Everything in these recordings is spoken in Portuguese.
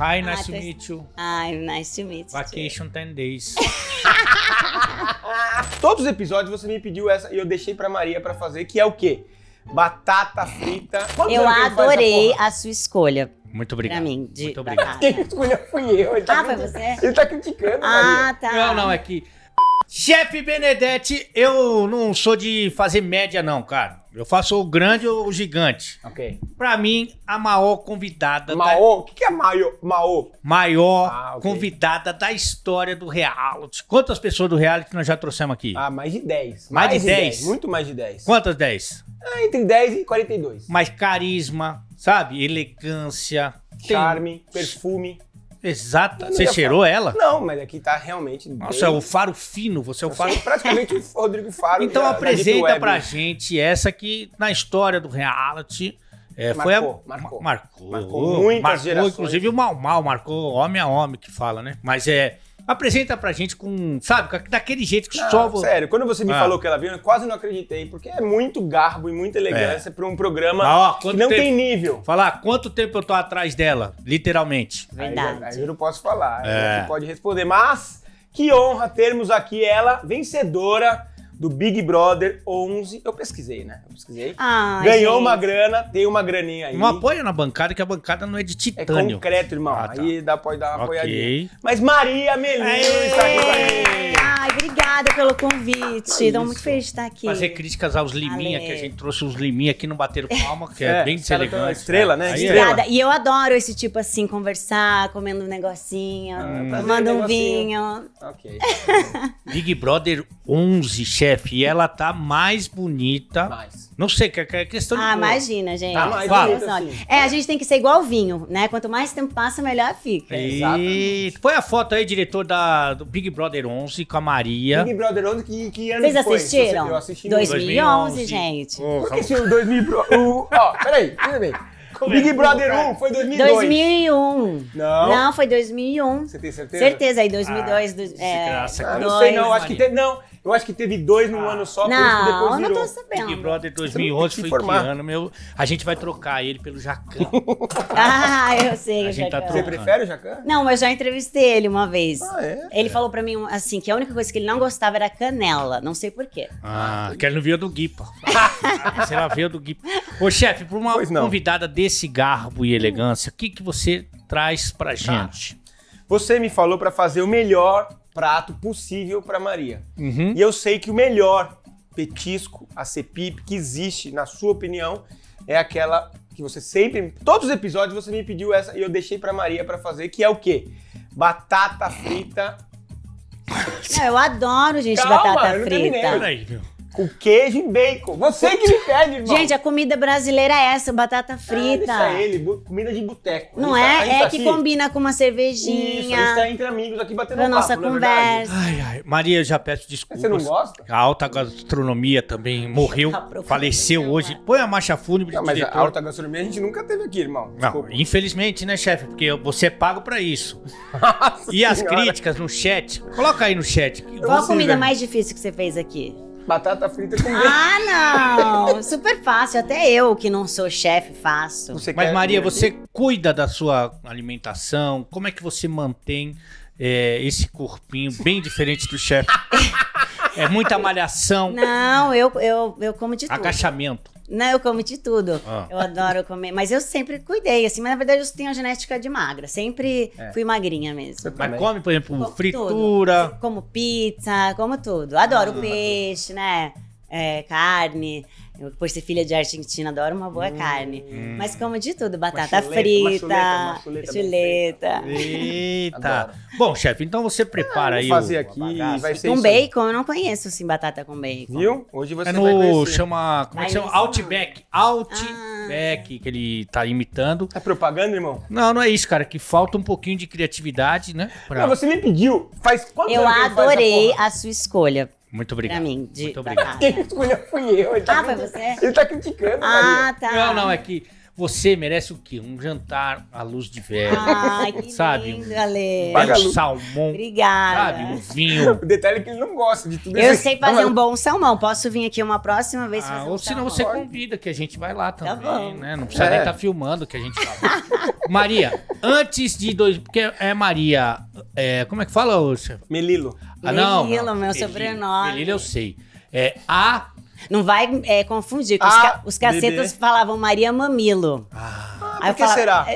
Hi, ah, nice ah, to meet you. Hi, nice to meet you. Vacation 10 days. Todos os episódios você me pediu essa e eu deixei pra Maria pra fazer, que é o quê? Batata frita. Quantos eu adorei a sua escolha. Muito obrigado. Pra mim, de Muito obrigado. Quem escolheu fui eu. Ele tá ah, foi você? Ele tá criticando, Ah, Maria. tá. Não, não, é que... Chefe Benedetti, eu não sou de fazer média não, cara. Eu faço o grande ou o gigante. Ok. Pra mim, a maior convidada. Maior? O da... que, que é maior? Maior, maior ah, okay. convidada da história do reality. Quantas pessoas do reality nós já trouxemos aqui? Ah, mais de 10. Mais, mais de 10? 10? Muito mais de 10. Quantas 10? Ah, entre 10 e 42. Mais carisma, sabe? Elegância. Charme, tem... perfume. Exata. Você cheirou falar. ela? Não, mas aqui tá realmente. Nossa, bem... é o faro fino. Você é o faro. praticamente o Rodrigo Faro. Então da, apresenta da pra gente essa que na história do reality. É, marcou, foi a... marcou, marcou. Marcou muitas marcou, gerações. Inclusive o Mal Mal marcou homem a homem que fala, né? Mas é apresenta pra gente com, sabe, daquele jeito que não, só vou... Sério, quando você me ah. falou que ela veio, eu quase não acreditei, porque é muito garbo e muita elegância é. pra um programa ah, ó, que não tempo... tem nível. Falar quanto tempo eu tô atrás dela, literalmente. Verdade. Aí, aí eu não posso falar, é. você pode responder, mas que honra termos aqui ela, vencedora do Big Brother 11. Eu pesquisei, né? Eu pesquisei. Ai, Ganhou gente. uma grana, tem uma graninha aí. Não apoia na bancada, que a bancada não é de é titânio. É concreto, irmão. Ah, tá. Aí dá, pode dar uma okay. apoiadinha. Mas Maria Melinho está aqui também. Ai, obrigada pelo convite. Estou muito feliz de estar aqui. Fazer críticas aos Liminha, Ale. que a gente trouxe os Liminha aqui, não bateram palma, que é, é bem elegante. Estrela, né? Aí obrigada. É. E eu adoro esse tipo assim, conversar, comendo um negocinho, ah, tá. mandando um negocinho. vinho. Ok. Big Brother 11, chefe chefe e ela tá mais bonita. Mais. Não sei, que é questão de. Ah, imagina, gente. Tá mais bonita, assim. É, a gente tem que ser igual vinho, né? Quanto mais tempo passa, melhor fica. E... Põe a foto aí, diretor da, do Big Brother 11 com a Maria. Big Brother 11, que, que ano Vocês foi? assistiram? eu assisti 2011, 2011, gente. Oh, Por que assistiu 2000? Ó, peraí, tudo bem. Big é Brother 1 foi 2002. 2001. Não. Não, foi 2001. Você tem certeza? Certeza, aí 2002. Ah, do, é, graça, ah, não sei não, acho que tem, não. Eu acho que teve dois num ah. ano só, não, por isso que depois virou. Não, não tô sabendo. Big Brother 2011 foi formar. que ano, meu? A gente vai trocar ele pelo Jacan. ah, eu sei a o gente Tá Você prefere o Jacan? Não, eu já entrevistei ele uma vez. Ah, é? Ele é. falou pra mim, assim, que a única coisa que ele não gostava era canela. Não sei por quê. Ah, que ele não via do Guipa. Sei lá, veio do Guipa. Ô, chefe, pra uma convidada desse garbo e elegância, o que, que você traz pra tá. gente? Você me falou para fazer o melhor prato possível para Maria. Uhum. E eu sei que o melhor petisco, a CEPIP, que existe, na sua opinião, é aquela que você sempre, todos os episódios você me pediu essa e eu deixei para Maria para fazer, que é o quê? Batata frita. Não, é, eu adoro, gente, Calma, batata eu frita. terminei, meu. Com queijo e bacon. Você que me pede, irmão. Gente, a comida brasileira é essa, batata ah, frita. Ah, isso é ele, comida de boteco. Não é? Tá, é tá é que assim. combina com uma cervejinha. Isso, a gente tá entre amigos aqui batendo papo, nossa é conversa. É ai, ai. Maria, já peço desculpas. Você não gosta? A alta gastronomia também morreu, tá faleceu né, hoje. Põe a marcha fúnebre não, mas diretor. a alta gastronomia a gente nunca teve aqui, irmão. Desculpa. Não, infelizmente, né, chefe? Porque você é pago pra isso. e as críticas no chat? Coloca aí no chat. Qual a comida mais difícil que você fez aqui? Batata frita com bacon. Ah, não! Super fácil. Até eu, que não sou chefe, faço. Você Mas, Maria, você cuida da sua alimentação? Como é que você mantém é, esse corpinho bem diferente do chefe? é muita malhação. Não, eu, eu, eu como de tudo. Agachamento. Não, eu como de tudo. Ah. Eu adoro comer. Mas eu sempre cuidei, assim. Mas na verdade eu tenho a genética de magra. Sempre é. fui magrinha mesmo. Mas come, por exemplo, como fritura. Tudo. Como pizza, como tudo. Adoro ah, peixe, né? É, carne. Por ser filha de argentina, adoro uma boa hum, carne. Hum. Mas como de tudo, batata uma chuleta, frita, uma chuleta. Uma chuleta, chuleta. Eita. Bom, chefe, então você prepara ah, aí. Vou fazer o, aqui. Vai ser com bacon, eu não conheço assim batata com bacon. Viu? Hoje você é no, vai conhecer. chama, como é que chama? Outback. Outback, ah. que ele tá imitando. É tá propaganda, irmão? Não, não é isso, cara, que falta um pouquinho de criatividade, né? Pra... Não, você me pediu. Faz quanto Eu adorei a sua escolha. Muito obrigado. mim, de Muito obrigado. Quem escolheu fui eu. Ele tá ah, foi você? Ele tá criticando, Ah, Maria. tá. Não, não, é que você merece o quê? Um jantar à luz de vela. Ai, que sabe? lindo, Ale. Um salmão. Obrigada. Sabe? Um vinho. O detalhe é que ele não gosta de tudo isso. Eu sei fazer não, um bom salmão. Posso vir aqui uma próxima vez ah, fazer Ou senão você convida, que a gente vai lá tá também, tá né? Não precisa é. nem estar tá filmando que a gente fala. Maria, antes de... Dois, porque é Maria é, como é que fala, Lúcia? Melilo. Ah, não. Melilo, não. meu sobrenome. Melilo eu sei. É A. Não vai é, confundir, porque os, os cacetas falavam Maria Mamilo. Ah, Aí por que falava... será?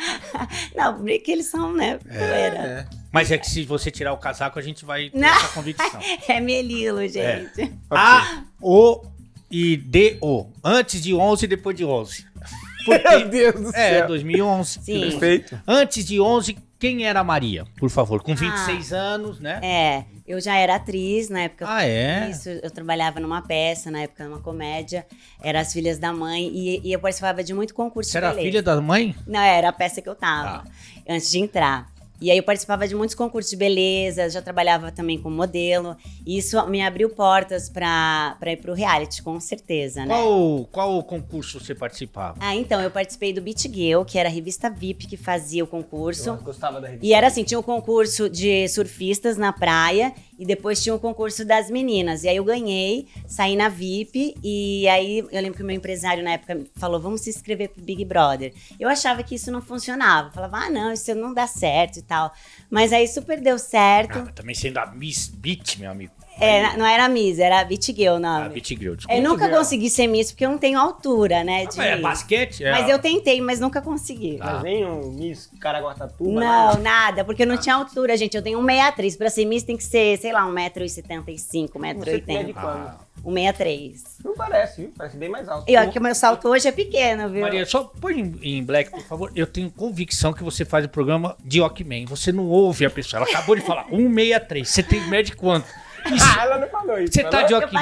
não, porque eles são, né? É, é. Mas é que se você tirar o casaco, a gente vai ter não. essa convicção. é Melilo, é. gente. É. A, O e D, O. Antes de 11 e depois de 11. Porque, Meu Deus do é, céu. É, 2011. Sim. Perfeito. Antes de 11, quem era a Maria, por favor? Com 26 ah, anos, né? É, eu já era atriz na época. Ah, é? Isso, eu trabalhava numa peça, na época, numa comédia. Era As Filhas da Mãe e, e eu participava de muito concurso Você de beleza. era filha da mãe? Não, era a peça que eu tava, ah. antes de entrar. E aí eu participava de muitos concursos de beleza, já trabalhava também como modelo. E isso me abriu portas para ir pro reality, com certeza, né? Qual, o concurso você participava? Ah, então, eu participei do Beat Girl, que era a revista VIP que fazia o concurso. Eu gostava da revista. E era assim, tinha o um concurso de surfistas na praia e depois tinha o um concurso das meninas. E aí eu ganhei, saí na VIP. E aí eu lembro que o meu empresário na época falou: vamos se inscrever pro Big Brother. Eu achava que isso não funcionava. Falava, ah, não, isso não dá certo e tal. Mas aí super deu certo. Ah, também sendo a Miss Beat, meu amigo. É, não era Miss, era Bitgirl o ah, nome. Ah, Bitgirl, desculpa. Eu nunca consegui ser Miss porque eu não tenho altura, né? Ah, de... Ah, é basquete? É. Mas eu tentei, mas nunca consegui. Tá. Mas nem um Miss Caraguatatuba? Não, né? nada, porque eu não ah. tinha altura, gente. Eu tenho 1,63. Pra ser Miss tem que ser, sei lá, 1,75m, 1,80m. Ah. 1,63. Não parece, viu? Parece bem mais alto. E olha que o meu salto hoje é pequeno, viu? Maria, só põe em, em black, por favor. Eu tenho convicção que você faz o programa de Walkman. Você não ouve a pessoa. Ela acabou de falar 1,63. Você tem média de quanto? ah, ela não falou isso. Você tá de Oaquim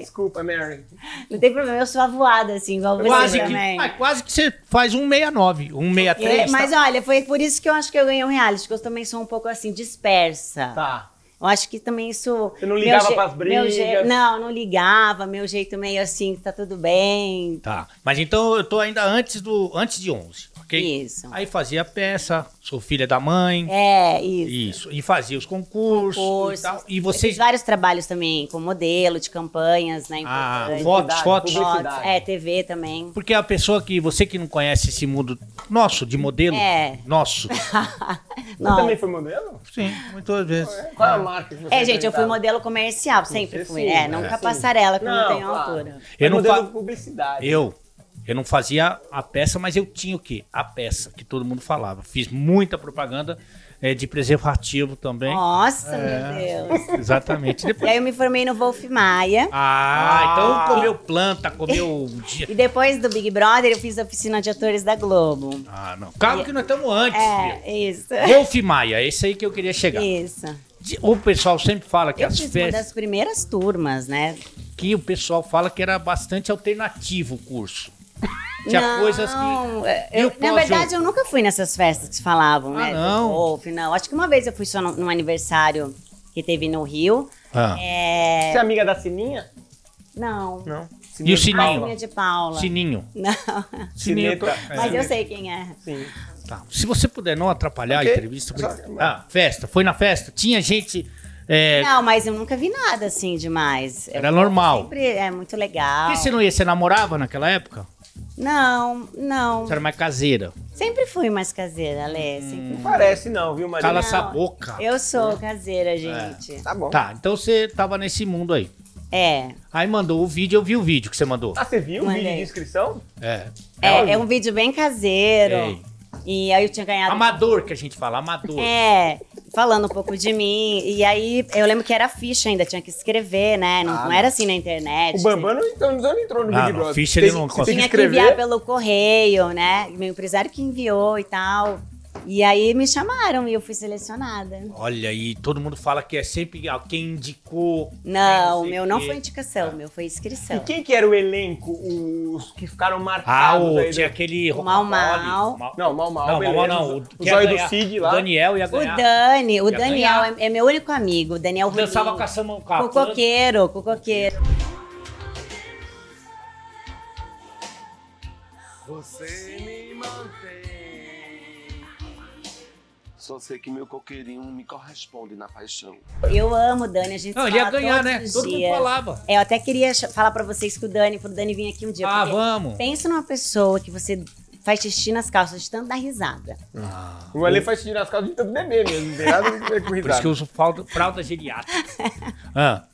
Desculpa, Mary. Não tem problema, eu sou avoada, assim, igual você quase também. Que, ah, quase que você faz 169, 163. É, mas tá. olha, foi por isso que eu acho que eu ganhei um reality, porque eu também sou um pouco assim, dispersa. Tá. Eu acho que também isso. Você não ligava para as brigas? Não, não ligava. Meu jeito meio assim, tá tudo bem. Tá. Mas então eu tô ainda antes do antes de 11, ok? Isso. Aí fazia peça, sou filha da mãe. É, isso. Isso. E fazia os concursos. concursos. E, tal. e vocês. vários trabalhos também, com modelo, de campanhas, né? Ah, fotos, fotos, fotos. É, TV também. Porque a pessoa que. Você que não conhece esse mundo nosso, de modelo. É. Nosso. Você também foi modelo? Sim, muitas vezes. É. Qual é a é é. marca que você É, gente, eu fui modelo comercial, sempre fui. É, sim, é, nunca sim. passarela, que não, não tem altura. Eu não modelo fa... publicidade. Eu. Eu não fazia a peça, mas eu tinha o quê? A peça, que todo mundo falava. Fiz muita propaganda é, de preservativo também. Nossa, é, meu Deus. Exatamente. Depois... E aí eu me formei no Wolf Maia. Ah, então ah. então comeu planta, comeu... e depois do Big Brother eu fiz a oficina de atores da Globo. Ah, não. claro e... que nós estamos antes, É, isso. Wolf Maia, esse aí que eu queria chegar. Isso. O pessoal sempre fala que eu as fiz festas... uma das primeiras turmas, né? Que o pessoal fala que era bastante alternativo o curso. Tinha não, coisas que. É, eu, na verdade, eu nunca fui nessas festas que falavam, né, ah, né? Não. Do não. Acho que uma vez eu fui só num, aniversário que teve no Rio. Ah. É... Você é amiga da Sininha? Não. Não. Sininho e o Sininho? Sininho de Paula. Sininho. Não. Sininho. Sineta. Tá. Mas eu é. sei quem é. Sim. Tá. Se você puder não atrapalhar okay. a entrevista. Porque... Ah, festa. Foi na festa? Tinha gente. É... Não, mas eu nunca vi nada assim demais. Era eu normal. Sempre é muito legal. E você não ia? Você namorava naquela época? Não, não. Você era mais caseira? Sempre fui mais caseira, Lé. Hum. Não parece não, viu, Maria? Cala Não. essa boca. Eu sou caseira, é. gente. Tá bom. Tá, então você tava nesse mundo aí. É. Aí mandou o vídeo, eu vi o vídeo que você mandou. Ah, você viu o vídeo de inscrição? É. É, é um vídeo bem caseiro. Ei. E aí eu tinha ganhado. Amador que a gente fala, amador. É, falando um pouco de mim. E aí eu lembro que era ficha ainda, tinha que escrever, né? Não, ah, não era assim na internet. O Bambam não, então, não entrou no ah, Big Brother. Ficha ele não conseguiu. Tinha que enviar pelo correio, né? Meu empresário que enviou e tal. E aí me chamaram e eu fui selecionada. Olha, e todo mundo fala que é sempre quem indicou. Né, não, o meu não foi indicação, o tá. meu foi inscrição. E quem que era o elenco, os que ficaram marcados? Ah, o, tinha aquele... O Mal Mal. Não, Mal Mal. Não, Mal Mal não. O, o Zóio do Cid lá. O Daniel ia ganhar. O Dani, o Daniel é, é, meu único amigo, Daniel Rubinho. Dançava com a Samanca. Cocoqueiro, cocoqueiro. Você me mantém só sei que meu coqueirinho me corresponde na paixão. Eu amo Dani, a gente Não, ele ia ganhar, né? Todo mundo falava. É, eu até queria falar para vocês que o Dani, pro Dani vir aqui um dia. Ah, vamos! Pensa numa pessoa que você faz xixi nas calças de tanto dar risada. Ah. O Ale faz xixi nas calças de tanto beber mesmo, não tem nada a ver com risada. Por isso que eu uso fralda geriátrica. ah.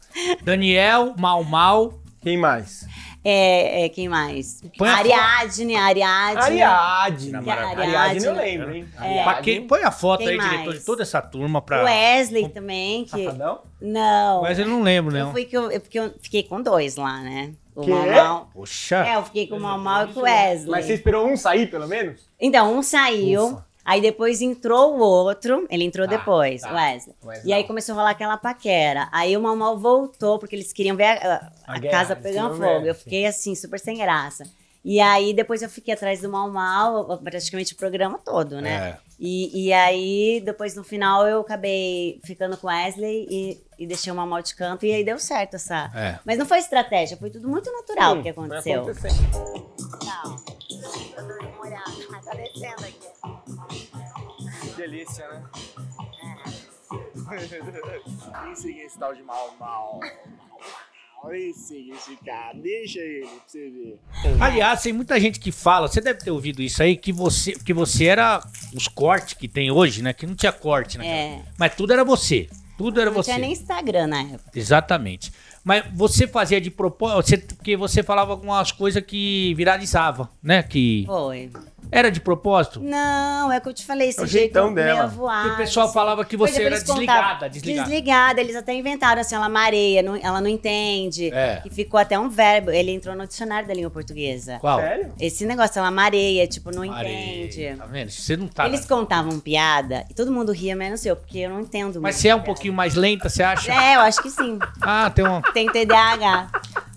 Daniel, Mal Mal. Quem mais? É, é, quem mais? Põe Ariadne, Ariadne. Ariadne. Ariadne. Ariadne eu lembro, hein? É. Pra quem, põe a foto quem aí, mais? diretor, de toda essa turma pra... Wesley o... também. Que... Não? Não. Wesley não lembro, né? Eu fui que eu, eu, porque eu fiquei com dois lá, né? O que? Mamal. Poxa. É, eu fiquei com o Mamal e com o Wesley. Mas você esperou um sair, pelo menos? Então, um saiu. Ufa. Aí depois entrou o outro, ele entrou tá, depois, tá. Wesley. Wesley. E aí começou a rolar aquela paquera. Aí o Mal voltou, porque eles queriam ver a, a, a, a casa pegando fogo. Ver. Eu fiquei assim, super sem graça. E aí depois eu fiquei atrás do Mal Mal, praticamente o programa todo, né? É. E, e aí, depois no final, eu acabei ficando com Wesley e, e deixei o mal de canto, e aí deu certo essa. É. Mas não foi estratégia, foi tudo muito natural o que aconteceu. Não, tá descendo aqui delícia, né? Isso uhum. aqui é esse tal de mal, mal. Olha esse cara, deixa ele pra você ver. Aliás, tem muita gente que fala, você deve ter ouvido isso aí, que você, que você era os cortes que tem hoje, né? Que não tinha corte, né? É. Mas tudo era você. Tudo era não você. Não tinha nem Instagram na época. Exatamente. Mas você fazia de propósito, porque você falava algumas coisas que viralizava, né? Que... Foi. Era de propósito? Não, é que eu te falei, esse é jeito dela. meio voado. o pessoal falava que você era desligada, desligada, desligada. eles até inventaram assim, ela mareia, não, ela não entende. É. E ficou até um verbo, ele entrou no dicionário da língua portuguesa. Qual? Sério? Esse negócio, ela mareia, tipo, não mareia. entende. Tá vendo? Você não tá... Eles contavam piada e todo mundo ria, menos eu, porque eu não entendo muito. Mas você é um piada. pouquinho mais lenta, você acha? É, eu acho que sim. ah, tem uma tem TDAH.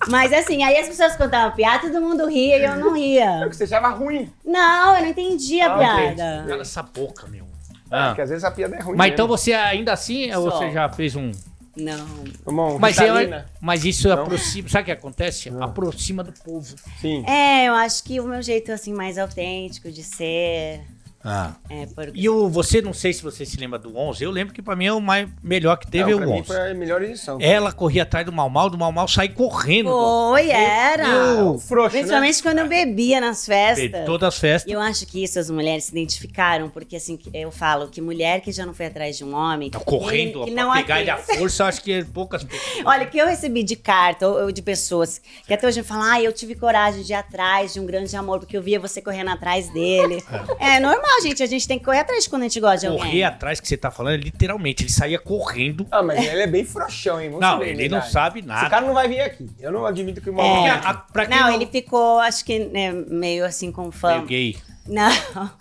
Mas assim, aí as pessoas contavam piada, todo mundo ria e eu não ria. É porque você achava ruim. Não, eu não entendi a ah, piada. Cala essa boca, meu. É, ah. Porque às vezes a piada é ruim. Mas então mesmo. então você ainda assim, Só. você já fez um. Não. mas, eu, mas isso não. aproxima. Sabe o que acontece? Não. Ah. Aproxima do povo. Sim. É, eu acho que o meu jeito assim mais autêntico de ser. Ah. É, porque... E o, você, não sei se você se lembra do 11, eu lembro que pra mim é o mais, melhor que teve não, é o 11. foi a melhor edição. Ela corria atrás do Mal Mal, do Mal Mal sair correndo. Foi, era. Eu, frouxo, né? Principalmente né? quando eu bebia nas festas. Bebe todas as festas. E eu acho que isso as mulheres se identificaram, porque assim, eu falo que mulher que já não foi atrás de um homem. Tá correndo, ele, que não pegar ele à força, acho que é poucas pessoas. Olha, que eu recebi de carta ou, ou de pessoas que até hoje falam, ah, eu tive coragem de ir atrás de um grande amor, porque eu via você correndo atrás dele. é, é normal gente, a gente tem que correr atrás quando a gente gosta de alguém. Correr atrás que você tá falando, literalmente, ele saía correndo. Ah, mas ele é bem frouxão, hein? Vamos não, ele não sabe nada. Esse cara não vai vir aqui. Eu não admito que o maluco... É. não, não, ele ficou, acho que né, meio assim com fã. Meio gay. Não,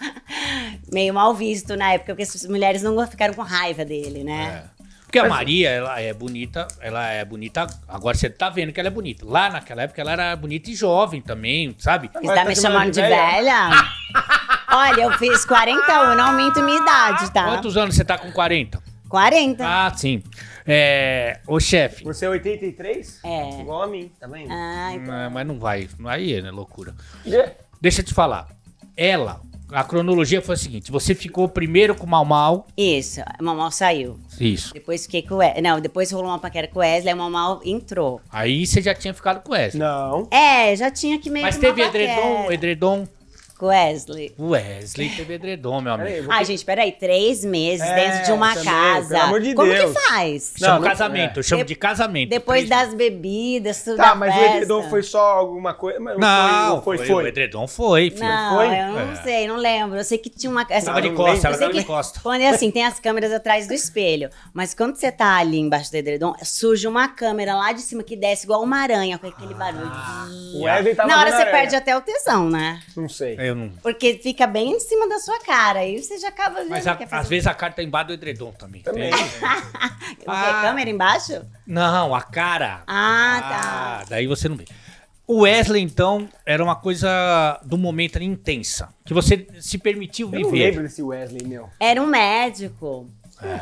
meio mal visto na época, porque as mulheres não ficaram com raiva dele, né? É. Porque Mas... a Maria, ela é bonita, ela é bonita. Agora você tá vendo que ela é bonita. Lá naquela época ela era bonita e jovem também, sabe? Você tá, tá me chamando de velha? velha? Olha, eu fiz 41, não aumento minha idade, tá? Quantos anos você tá com 40? 40. Ah, sim. É, ô chefe. Você é 83? É. Igual a mim, tá vendo? Ah, então. mas não vai. Aí é né, loucura. Yeah. Deixa eu te falar. Ela a cronologia foi a seguinte: você ficou primeiro com o Mau Mau. Isso, a Mau saiu. Isso. Depois fiquei com o Wesley. Não, depois rolou uma paquera com o Wesley, o Mau Mau entrou. Aí você já tinha ficado com o Wesley. Não. É, já tinha que meio Mas que teve edredom, edredom. Wesley. Wesley Pedredom, meu amigo. Peraí, vou... Ai, gente, peraí, três meses é, dentro de uma casa. Pelo amor de Como Deus. que faz? Não, casamento, é. chama de casamento. Depois três. das bebidas, tudo Tá, mas festa. o edredom foi só alguma coisa? Não, foi, foi, foi, O edredom foi, filho. Não, foi? eu não é. sei, não lembro. Eu sei que tinha uma... Assim, ela de costa, ela de costa. Quando é assim, tem as câmeras atrás do espelho, mas quando você tá ali embaixo do edredom, surge uma câmera lá de cima que desce igual uma aranha, com aquele barulho. Ah. o Wesley tava Na hora você perde até o tesão, né? Não sei. É, eu não. Porque fica bem em cima da sua cara. Aí você já acaba. Mas a, é às vezes a cara tá embaixo do edredom também. Também. Tem, ah, a câmera embaixo? Não, a cara. Ah, tá. Ah, daí você não vê. O Wesley, então, era uma coisa do momento ali, intensa. Que você se permitiu viver. Eu não lembro desse Wesley, meu. Era um médico.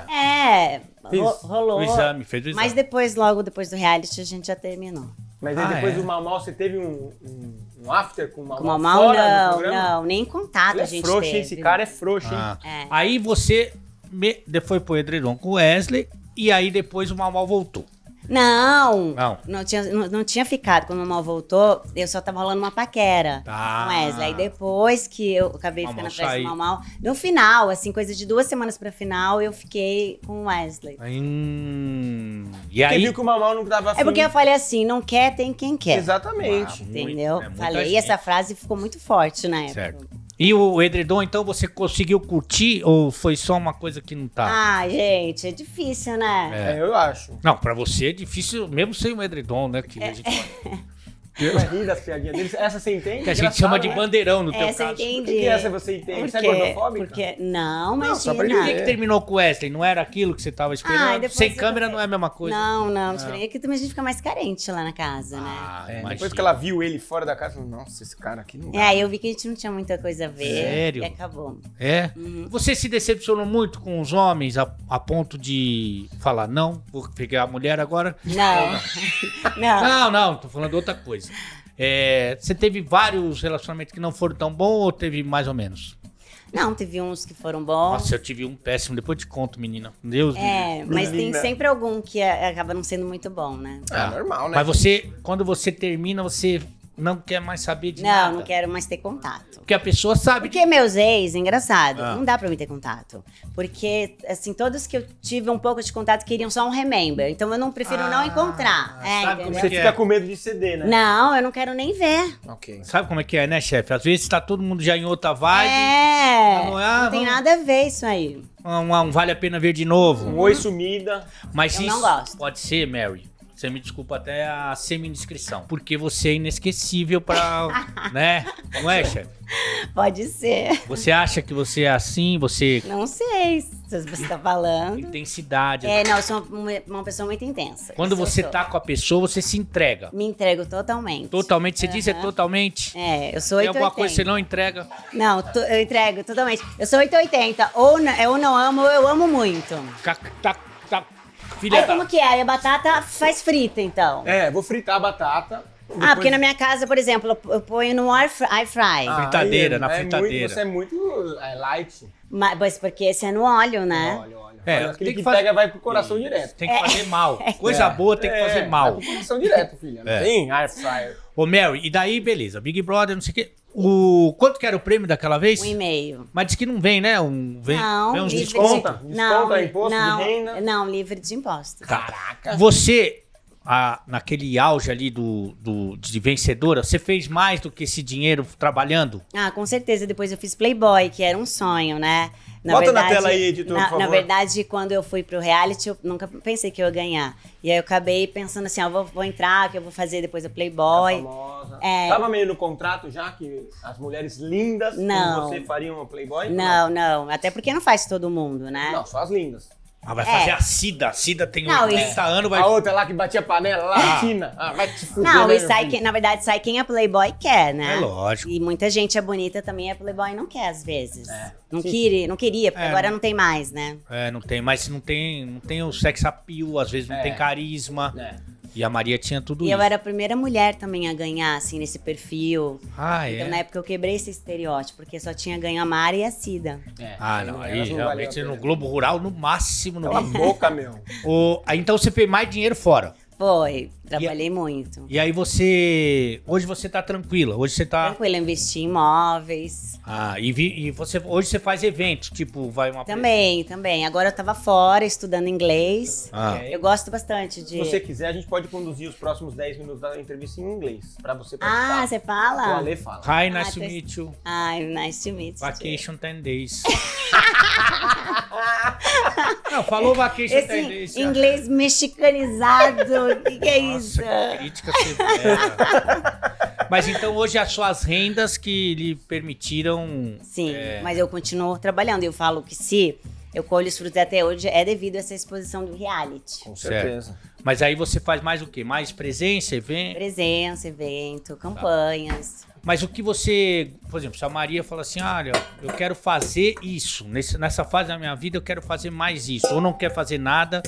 É. é ro rolou. O exame, fez o exame. Mas depois, logo depois do reality, a gente já terminou. Mas aí ah, depois é? do Mamal, você teve um... um um after com uma, com uma mal, não, não, nem contato Ele a é gente é frouxo, teve. esse cara é frouxo, ah. hein? É. Aí você me... foi pro edredom com o Wesley e aí depois o Mal voltou. Não. Não. Não tinha, não, não tinha ficado. Quando o mal voltou, eu só tava rolando uma paquera tá. com Wesley. Aí depois que eu acabei mal ficando atrás do mal, no final, assim, coisa de duas semanas pra final, eu fiquei com o Wesley. Hum. E aí? viu que o Mamal não tava afim. É porque eu falei assim, não quer, tem quem quer. Exatamente. Uau, entendeu? é falei, essa frase ficou muito forte na época. Certo. E o edredom, então, você conseguiu curtir ou foi só uma coisa que não tá? Ah, gente, é difícil, né? É, eu acho. Não, para você é difícil mesmo sem o edredom, né? Que a é. gente... Eu ri das piadinhas deles. Essa você entende? Que a gente chama de né? bandeirão no teu essa caso. Essa entendi. que essa você entende? Porque, você é gordofóbica? Porque... Não, mas por que, que terminou com o Wesley? Não era aquilo que você estava ah, esperando? Ah, Sem câmera não é a mesma coisa. Não, não. não. é ah. que também a gente fica mais carente lá na casa, né? Ah, é, depois que ela viu ele fora da casa, nossa, esse cara aqui não É, eu vi que a gente não tinha muita coisa a ver. Sério? E acabou. É? Uhum. Você se decepcionou muito com os homens a, a ponto de falar, não, vou pegar a mulher agora? Não. não, não, não tô falando outra coisa. É, você teve vários relacionamentos que não foram tão bons ou teve mais ou menos? Não, teve uns que foram bons. Nossa, eu tive um péssimo, depois te conto, menina. Deus É, mas tem sempre algum que é, acaba não sendo muito bom, né? É, é normal, né? Mas você, quando você termina, você não quer mais saber de não, nada. Não, não quero mais ter contato. Porque a pessoa sabe. Porque de... meus ex, engraçado, ah. não dá pra mim ter contato. Porque, assim, todos que eu tive um pouco de contato queriam só um remember. Então eu não prefiro ah, não encontrar. É, sabe como é você é? fica com medo de ceder, né? Não, eu não quero nem ver. Ok. Sabe como é que é, né, chefe? Às vezes tá todo mundo já em outra vibe. É. Ah, não, é? ah, não tem nada a ver isso aí. Ah, um, um, vale a pena ver de novo. Um oi sumida. Mas eu isso não gosto. pode ser, Mary você me desculpa até a semi-indiscrição. Porque você é inesquecível pra. né? Não é, chefe? Pode ser. Você acha que você é assim? Você. Não sei se você tá falando. Intensidade. É, não, eu sou uma, uma pessoa muito intensa. Quando você tá com a pessoa, você se entrega. Me entrego totalmente. Totalmente? Você uhum. diz é totalmente? É, eu sou 880. Tem alguma coisa que você não entrega? Não, eu entrego totalmente. Eu sou 880. Ou eu não amo, ou eu amo muito. Tá, tá, tá filha Aí como que é? a batata faz frita, então. É, vou fritar a batata. Ah, depois... Ah, porque na minha casa, por exemplo, eu ponho no air fry. Ah, fritadeira, aí, é na é fritadeira. Muito, você é muito é, light. Mas porque esse é no óleo, né? No óleo, óleo. É, Aquele tem que, que fazer... pega vai pro coração Isso. direto. Tem que é. fazer mal. É. Coisa boa tem que fazer mal. Vai pro coração direto, filha. Não tem air fryer. Ô, Mary, e daí, beleza. Big Brother, não sei o quê. O quanto que era o prêmio daquela vez? Um e meio. Mas diz que não vem, né? Um vem, não, vem uns livre desconta, de... desconta, não, imposto não, de renda. Não, livre de impostos. Caraca. Você a, naquele auge ali do, do, de vencedora, você fez mais do que esse dinheiro trabalhando? Ah, com certeza. Depois eu fiz Playboy, que era um sonho, né? Na Bota verdade, na tela aí, editor, na, na, verdade, quando eu fui pro reality, eu nunca pensei que eu ia ganhar. E aí eu acabei pensando assim, ó, ah, vou, vou entrar, que eu vou fazer depois a Playboy. A é... Tava meio no contrato já que as mulheres lindas não. você fariam o Playboy? Não, não, não, Até porque não faz todo mundo, né? Não, só as lindas. Ah, vai fazer é. a Cida. A Cida tem não, 80 isso... anos. Vai... A outra lá que batia panela, lá, ah. China. Ah, vai te fuder, Não, né, e sai quem, na verdade, sai quem é playboy quer, né? É lógico. E muita gente é bonita também, é playboy e não quer, às vezes. É. Não, sim, queria, sim. não queria, porque é, agora não... não tem mais, né? É, não tem. Mas não tem, não tem o sex appeal, às vezes não tem é. carisma. É. E a Maria tinha tudo e isso. E eu era a primeira mulher também a ganhar, assim, nesse perfil. Ah, então, é? na época, eu quebrei esse estereótipo, porque só tinha ganho a Mari e a Cida. É. Ah, não. Aí, não realmente, no Globo Rural, no máximo. No a boca, meu. O, então, você fez mais dinheiro fora. Foi. Trabalhei e, muito. E aí você. Hoje você tá tranquila? Hoje você tá. Tranquila, investi em imóveis. Ah, e, vi, e você, hoje você faz eventos, tipo, vai uma. Também, presa. também. Agora eu tava fora estudando inglês. Ah. Eu gosto bastante de. Se você quiser, a gente pode conduzir os próximos 10 minutos da entrevista em inglês. Pra você ah, participar. Ah, você fala? O Ale fala. Hi, ah, nice ah, to meet you. Hi, nice to meet you. Vacation 10 days. Não, falou vacation 10 days. Inglês mexicanizado. O que, que é isso? Nossa, que é. crítica severa. mas então hoje as suas rendas que lhe permitiram. Sim, é... mas eu continuo trabalhando. Eu falo que se eu colho os frutos até hoje é devido a essa exposição do reality. Com certeza. Certo. Mas aí você faz mais o quê? Mais presença, evento? Presença, evento, tá. campanhas. Tá. Mas o que você, por exemplo, se a Maria fala assim, olha, eu quero fazer isso, nessa fase da minha vida eu quero fazer mais isso, ou não quer fazer nada,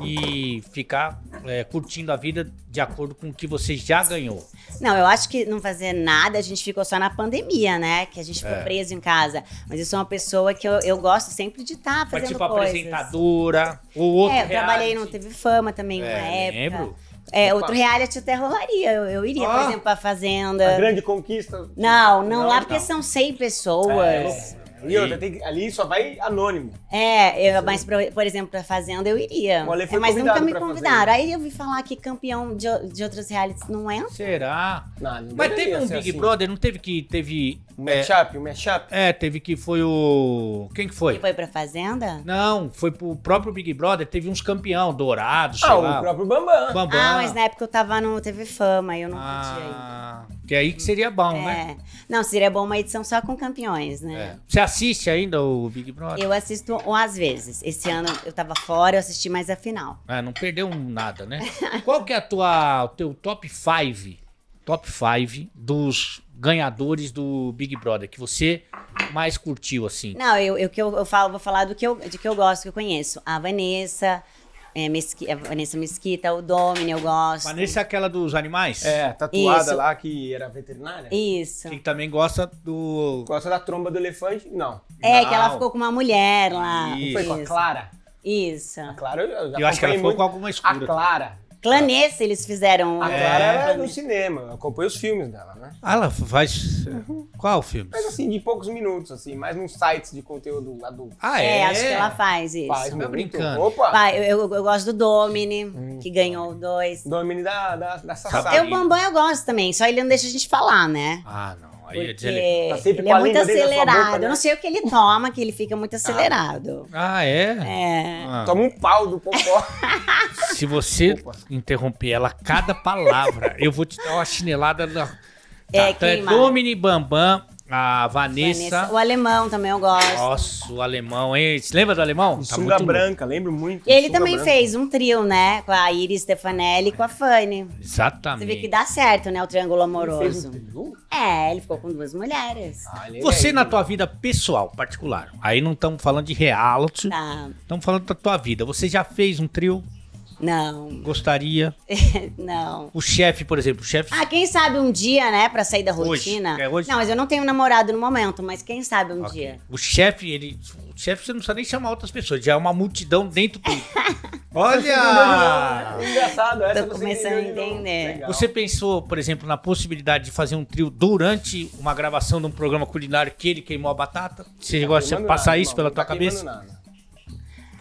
e ficar é, curtindo a vida de acordo com o que você já ganhou. Não, eu acho que não fazer nada, a gente ficou só na pandemia, né? Que a gente ficou é. preso em casa. Mas eu sou uma pessoa que eu, eu gosto sempre de estar tá fazendo Mas, tipo, coisas. apresentadora, ou outro É, eu trabalhei não teve Fama também, é, época. Lembro. É, Opa. outro reality até rolaria. Eu, eu iria, por ah. exemplo, pra Fazenda. A grande conquista. Não, não, não lá, não. porque são 100 pessoas. É. E outra, tem, que- ali só vai anônimo. É, eu, mas, por, por exemplo, pra Fazenda eu iria. O foi é, mas nunca me convidaram. Aí eu vi falar que campeão de, de outras realities não entra. É. Será? Não, Mas teve um Big assim. Brother, não teve que. Teve. Um matchup, um é, matchup. É, teve que. Foi o. Quem que foi? Que foi pra Fazenda? Não, foi pro próprio Big Brother, teve uns campeão, dourados sei Ah, lá. o próprio Bambam. Bambam. Ah, mas na época eu tava no TV Fama e eu não podia ir. Ah, que é aí que seria bom, né? é. né? Não, seria bom uma edição só com campeões, né? É. Você assiste ainda o Big Brother? Eu assisto às vezes. Esse ano eu tava fora, eu assisti mais a final. Ah, não perdeu nada, né? Qual que é a tua, o teu top 5? Top 5 dos ganhadores do Big Brother, que você mais curtiu, assim? Não, eu, eu, eu, eu falo, vou falar do que eu, de que eu gosto, que eu conheço. A Vanessa, é, Mesqui, a é Vanessa Mesquita, o Domini, eu gosto. Vanessa é aquela dos animais? É, tatuada Isso. lá, que era veterinária. Isso. Que também gosta do... Gosta da tromba do elefante? Não. É, Não. que ela ficou com uma mulher lá. Isso. Foi com a Clara? Isso. A Clara, eu, eu, acho que ela ficou com alguma escura. A Clara, Clanesse eles fizeram. A Clara né? é, era no cinema, acompanha os filmes dela, né? Ah, ela faz. Uhum. Qual filme? Mas assim, de poucos minutos, assim, mais num site de conteúdo adulto. Ah, é? É, acho que ela faz isso. Faz, tá brincando. Opa! eu, eu, eu, gosto do Domini, hum. que ganhou dois. Domini da, da, da Sassá. Eu, o Bambam eu gosto também, só ele não deixa a gente falar, né? Ah, não. Aí é Tá ele é muito acelerado. Boca, né? Eu não sei o que ele toma, que ele fica muito ah. acelerado. Ah, ah é? É. Ah. Toma um pau do popó. Se você interromper ela cada palavra, eu vou te dar uma chinelada na. É, tá, tá é Domini Bambam a Vanessa. Vanessa. O alemão também eu gosto. Nossa, o alemão, hein? Você lembra do alemão? O tá, tá sunga branca, lembro muito. ele também branca. fez um trio, né? Com a Iris Stefanelli e com a Fanny. Exatamente. Você vê que dá certo, né? O triângulo amoroso. Ele fez um trio? É, ele ficou com duas mulheres. Ah, é Você aí, na né? tua vida pessoal, particular. Aí não estamos falando de reality. Tá. Estamos falando da tua vida. Você já fez um trio? Não. Gostaria? não. O chefe, por exemplo, o chefe. Ah, quem sabe um dia, né, para sair da rotina. Hoje. É hoje? Não, mas eu não tenho namorado no momento, mas quem sabe um okay. dia. O chefe, ele, o chefe você não precisa nem chamar outras pessoas, já é uma multidão dentro do. Olha! Engraçado, essa Tô começando a então. entender. Legal. Você pensou, por exemplo, na possibilidade de fazer um trio durante uma gravação de um programa culinário que ele queimou a batata? Você tá gosta de passar nada, isso pela não tua tá cabeça? Nada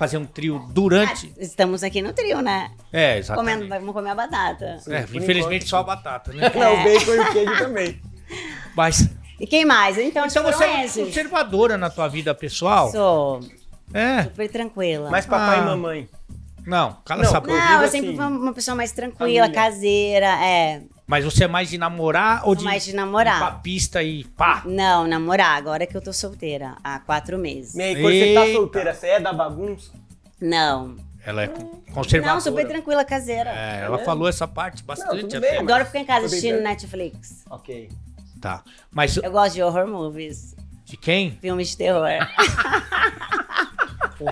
fazer um trio durante. Ah, estamos aqui no trio, né? É, exatamente. Comendo, vamos comer a batata. Sim, é, infelizmente só a batata, né? Não, o bacon e o queijo também. Mas. E quem mais? Então, então tipo, você é conservadora na tua vida pessoal? Sou. É. Super tranquila. Mas papai ah. e mamãe. Não, cala não, essa boca. Não, eu sempre assim. fui uma pessoa mais tranquila, caseira, é. Mas você é mais de namorar ou de. Mais de namorar. papista e pá? Não, namorar, agora que eu tô solteira, há quatro meses. E quando Eita. você tá solteira, você é da bagunça? Não. Ela é conservadora. Não, super tranquila, caseira. É, ela é. falou essa parte bastante. Não, bem, Adoro ficar em casa assistindo Netflix. Ok. Tá. Mas... Eu gosto de horror movies. De quem? Filmes de terror.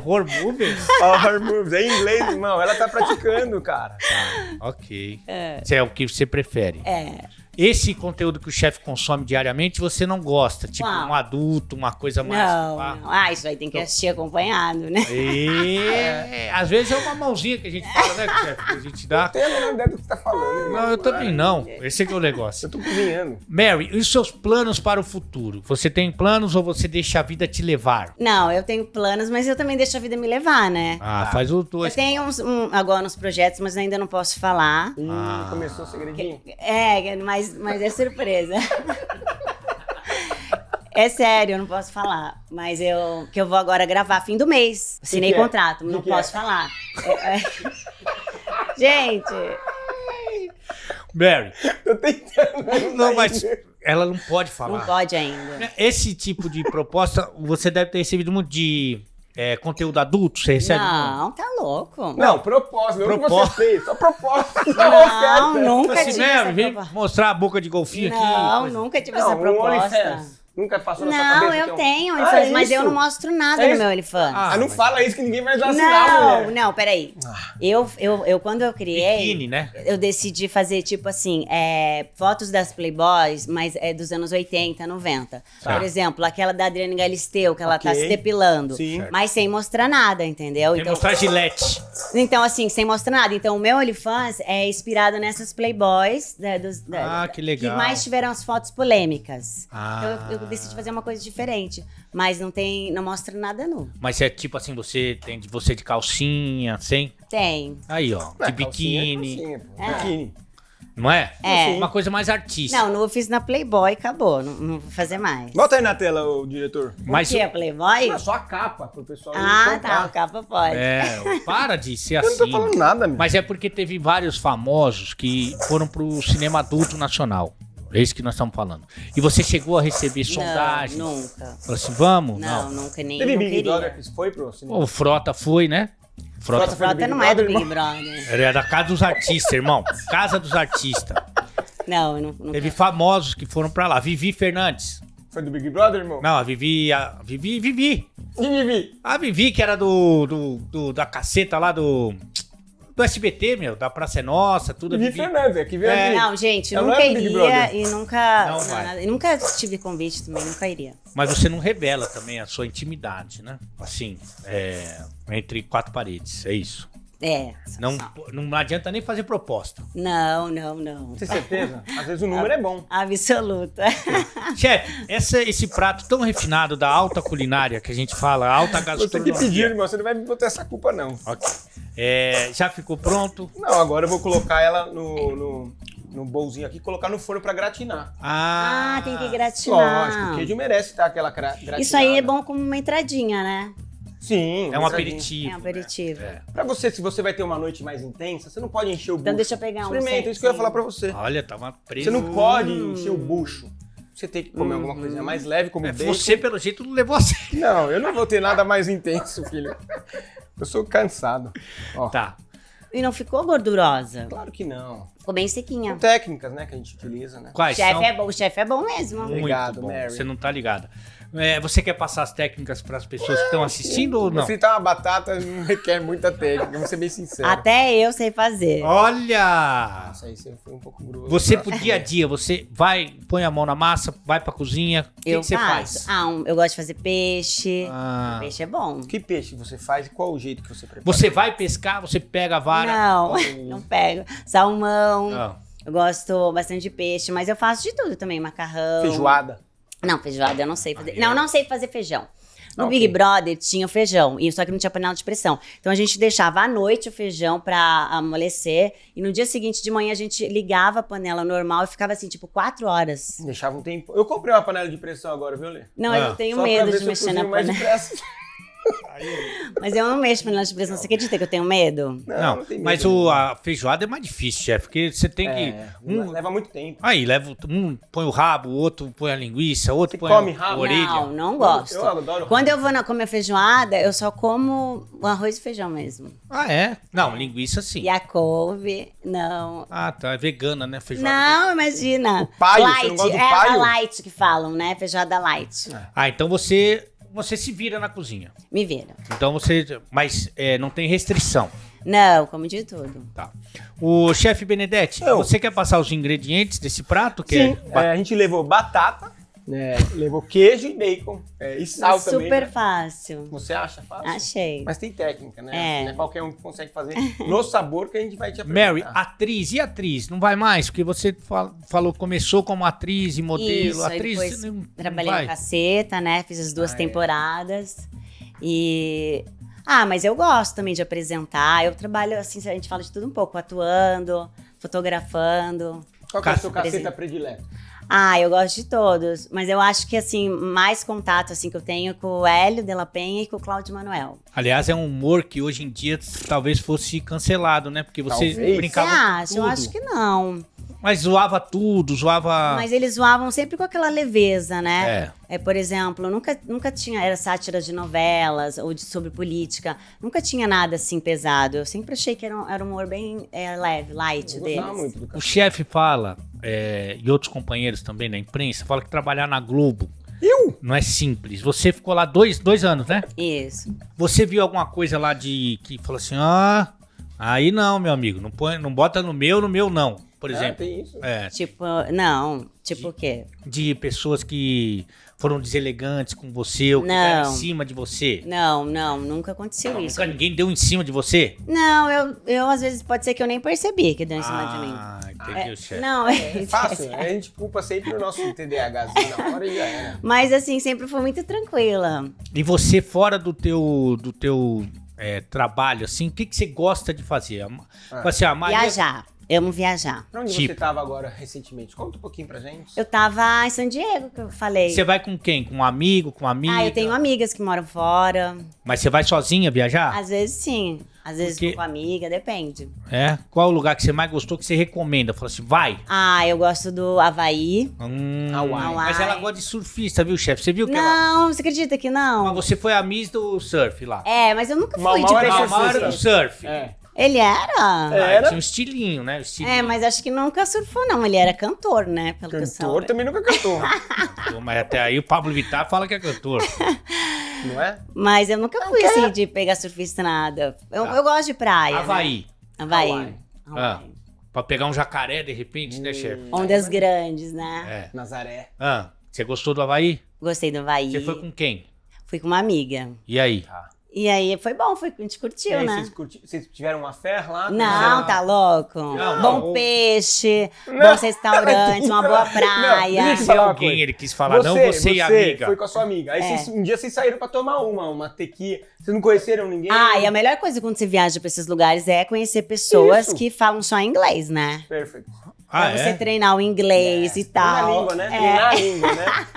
Horror movies? Horror movies. É em inglês, irmão. Ela tá praticando, cara. Tá, ok. É. Isso é o que você prefere. É. Esse conteúdo que o chefe consome diariamente, você não gosta? Tipo, um adulto, uma coisa mais. Não, não. Ah, isso aí tem que assistir acompanhado, né? E... É. é. Às vezes é uma mãozinha que a gente fala, né, chefe? Que a gente dá. Eu tenho a menor ideia do não, eu também não. Esse é que é o negócio. eu tô cozinhando. Mary, e os seus planos para o futuro? Você tem planos ou você deixa a vida te levar? Não, eu tenho planos, mas eu também deixo a vida me levar, né? Ah, tá. faz o dois. Eu tenho uns, um, agora uns projetos, mas ainda não posso falar. Hum, ah. começou o segredinho. É, mas, mas é surpresa. É sério, eu não posso falar. Mas eu que eu vou agora gravar fim do mês. Assinei que que é? contrato, que não posso é? falar. É, é. Gente, Mary. Tô tentando. Não, mas ela não pode falar. Não pode ainda. Esse tipo de proposta, você deve ter recebido muito de é, conteúdo adulto? Você recebe? Não, muito? tá louco. Não, proposta. Eu Não proposta. só proposta. Não, nunca então, tive Mary, vem mostrar a boca de golfinho não, aqui. Não, nunca tive não, essa proposta. Nunca passou na sua cabeça? Não, eu é tenho um... Ah, OnlyFans, é mas eu não mostro nada é no meu OnlyFans. Ah, não mas... fala isso que ninguém vai assinar, Não, mulher. não, peraí. Ah. Eu, eu, eu, quando eu criei... Biquíni, né? Eu decidi fazer, tipo assim, é, fotos das Playboys, mas é dos anos 80, 90. Tá. Por exemplo, aquela da Adriana Galisteu, que ela tá okay. tá se depilando. Sim. Mas sem mostrar nada, entendeu? Sem então, mostrar gilete. Então, assim, sem mostrar nada. Então, o meu OnlyFans é inspirado nessas Playboys... Da, né, dos, da, ah, que legal. Que mais tiveram as fotos polêmicas. Ah. Então, eu, eu decidi fazer uma ah. coisa diferente. Mas não tem, não mostra nada nu. Mas é tipo assim, você tem de você de calcinha, sem? Tem. Aí, ó, de é biquíni. é biquíni. Não é? É. Uma coisa mais artística. Não, não eu fiz na Playboy, acabou. Não, não vou fazer mais. Bota aí na tela, o diretor. O Mas, que, a Playboy? Não, é só a capa, pro pessoal Ah, então tá, a capa pode. É, para de ser assim. Eu não tô assim. falando nada, meu. Mas é porque teve vários famosos que foram pro cinema adulto nacional. É isso que nós estamos falando. E você chegou a receber sondagens? Não, nunca. Falou assim, vamos? Não, não. nunca nem. Teve Big Brother que foi pro cinema? O Frota foi, né? Frota, Frota, Frota não é do Big Brother. Era da casa dos artistas, irmão. Casa dos artistas. Não, não, Teve famosos que foram pra lá. Vivi Fernandes. Foi do Big Brother, irmão? Não, a Vivi. A Vivi, Vivi. E Vivi? A Vivi, que era do, do, do da caceta lá do do SBT, meu, da Praça é Nossa, tudo. Vivi é Fernandes, é que veio é. Não, gente, eu nunca é iria e nunca. Não, não, nunca tive convite também, nunca iria. Mas você não revela também a sua intimidade, né? Assim, é, entre quatro paredes, é isso. É. Não, não adianta nem fazer proposta. Não, não, não. Tem certeza? Às vezes o número é bom. Absoluta. Chefe, esse prato tão refinado da alta culinária que a gente fala, alta gastronomia. Você que pedir, irmão, você não vai me botar essa culpa, não. Ok. É, já ficou pronto? Não, agora eu vou colocar ela no, no, no bolzinho aqui e colocar no forno para gratinar. Ah, ah, tem que gratinar. Lógico, o queijo merece tá aquela gratinada. Isso aí é bom como uma entradinha, né? Sim. É um aperitivo. É um aperitivo. Né? É. Pra você, se você vai ter uma noite mais intensa, você não pode encher o então, bucho. Então deixa eu pegar um. Experimenta, é isso que eu ia falar pra você. Olha, tava tá preso. Você não pode encher o hum. bucho. Você tem que comer alguma coisinha hum. mais leve, como é, bacon. Você, pelo jeito, não levou a sério. Não, eu não vou ter nada mais intenso, filho. Eu sou cansado. Ó. Tá. E não ficou gordurosa? Claro que não. Ficou bem sequinha. Com técnicas, né, que a gente utiliza, né? Quais? O chefe são? é bom, o chefe é bom mesmo. Muito Obrigado, bom. Mary. Você não tá ligada. É, você quer passar as técnicas para as pessoas que estão assistindo ou não? tá uma batata não requer muita técnica, vamos ser bem sincero. Até eu sei fazer. Olha! Nossa, aí você foi um pouco grosso. Você pro dia a dia, você vai, põe a mão na massa, vai pra cozinha, o que, que você faz? Ah, um- eu gosto de fazer peixe. Ah. Peixe é bom. Que peixe você faz e qual o jeito que você prepara? Você vai pescar, você pega a vara. Não, não pego. Salmão. Ah. Eu gosto bastante de peixe, mas eu faço de tudo também. Macarrão. Feijoada. Não, feijoada eu não sei fazer. Não, não sei fazer feijão. No ah, okay. Big Brother tinha o feijão, só que não tinha panela de pressão. Então a gente deixava à noite o feijão pra amolecer e no dia seguinte de manhã a gente ligava a panela normal e ficava assim, tipo, quatro horas. Deixava um tempo. Eu comprei uma panela de pressão agora, viu, Lê? Não, ah. eu tenho só medo de mexer na panela. Mas eu não mexo no as pressão Você acredita que eu tenho medo? Não, não, não medo, mas o, a feijoada é mais difícil, chefe, porque você tem é, que. um, leva muito tempo. Aí, leva um põe o rabo, o outro põe a linguiça, o outro você põe come a, rabo. orelha. Não, não gosto. Eu, eu adoro Quando eu vou na, comer feijoada, eu só como arroz e feijão mesmo. Ah, é? Não, linguiça sim. E a couve, não. Ah, tá. É vegana, né? Feijoada. Não, imagina. O paio, light, é paio? a light que falam, né? Feijoada light. Ah, então você você se vira na cozinha. Me vira. Então você. Mas é, não tem restrição. Não, como de tudo. Tá. O chefe Benedetti, Eu. você quer passar os ingredientes desse prato? Que é Sim, é... É, a gente levou batata, é, levou queijo e bacon. É, e sal Super também. Super né? fácil. Você acha fácil? Achei. Mas tem técnica, né? É. Não é qualquer um que consegue fazer no sabor que a gente vai te apresentar. Mary, atriz e atriz, não vai mais? Porque você fal falou, começou como atriz e modelo. Isso, atriz. não, trabalhei não no caceta, né? Fiz as duas ah, é. temporadas. E. Ah, mas eu gosto também de apresentar. Eu trabalho, assim, a gente fala de tudo um pouco, atuando, fotografando. Qual que é o seu caceta predileto? Ah, eu gosto de todos, mas eu acho que assim, mais contato assim que eu tenho com o Hélio de la Penha e com o Cláudio Manuel. Aliás, é um humor que hoje em dia talvez fosse cancelado, né? Porque você talvez. brincava Você acha? Eu acho que não. Mas zoava tudo, zoava. Mas eles zoavam sempre com aquela leveza, né? É. é por exemplo, nunca, nunca tinha. Era sátira de novelas ou de, sobre política. Nunca tinha nada assim pesado. Eu sempre achei que era um, era um humor bem é, leve, light Eu deles. Muito do o chefe fala, é, e outros companheiros também na imprensa, fala que trabalhar na Globo eu? Não é simples. Você ficou lá dois, dois anos, né? Isso. Você viu alguma coisa lá de que falou assim, ah, aí não, meu amigo, não põe, não bota no meu, no meu não. Por ah, exemplo. é. Tipo, não. Tipo de, o quê? De pessoas que foram deselegantes com você ou que deram em cima de você. Não, não, nunca aconteceu não, isso. Nunca ninguém deu em cima de você? Não, eu, eu às vezes pode ser que eu nem percebi que deu em cima ah, de mim. Ah, é, entendi, chefe. Não, é, é fácil. Né? a gente culpa sempre o nosso TDAH na hora e já Mas assim, sempre foi muito tranquila. E você fora do teu do teu é, trabalho assim, o que que você gosta de fazer? Ah. Tipo assim, Maria... Viajar. Eu Amo viajar. Pra onde tipo. você estava agora recentemente? Conta um pouquinho pra gente. Eu estava em San Diego, que eu falei. Você vai com quem? Com um amigo, com uma amiga? Ah, eu tenho amigas que moram fora. Mas você vai sozinha viajar? Às vezes sim. Às vezes Porque... com amiga, depende. É? Qual o lugar que você mais gostou que você recomenda? Fala assim, vai. Ah, eu gosto do Havaí. Hum, Hawaii. Hawaii. Mas ela gosta de surfista, viu, chefe? Você viu que não, ela... Não, você acredita que não? Mas você foi a Miss do surf lá. É, mas eu nunca fui de pessoa surf. do surf. É. Ele era? era? Ah, tinha um estilinho, né? estilinho. É, mas acho que nunca surfou, não. Ele era cantor, né? Pelo cantor também nunca cantou. mas até aí o Pablo Vittar fala que é cantor. não é? Mas eu nunca fui é. assim de pegar surfista nada. Eu, tá. eu gosto de praia. Né? Havaí. Né? Havaí. Havaí. Havaí. Ah, pra pegar um jacaré de repente, né, hum. né, chefe? Ondas é. grandes, né? É. Nazaré. Ah, você gostou do Havaí? Gostei do Havaí. Você foi com quem? Fui com uma amiga. E aí? Ah. E aí foi bom, foi, a gente curtiu, é, né? Vocês, curti, vocês tiveram uma fé lá? Não, tá louco. Não, bom não. peixe, não. bons restaurantes, uma boa praia. Não, se alguém ele quis falar, você, não você, e a amiga. Foi com a sua amiga. Aí é. vocês, um dia vocês saíram pra tomar uma, uma tequila. Vocês não conheceram ninguém? Ah, e a melhor coisa quando você viaja pra esses lugares é conhecer pessoas Isso. que falam só inglês, né? Perfeito. Ah, pra é? você treinar o inglês é. e tal. Treinar a língua, né? É. Treinar a língua, né?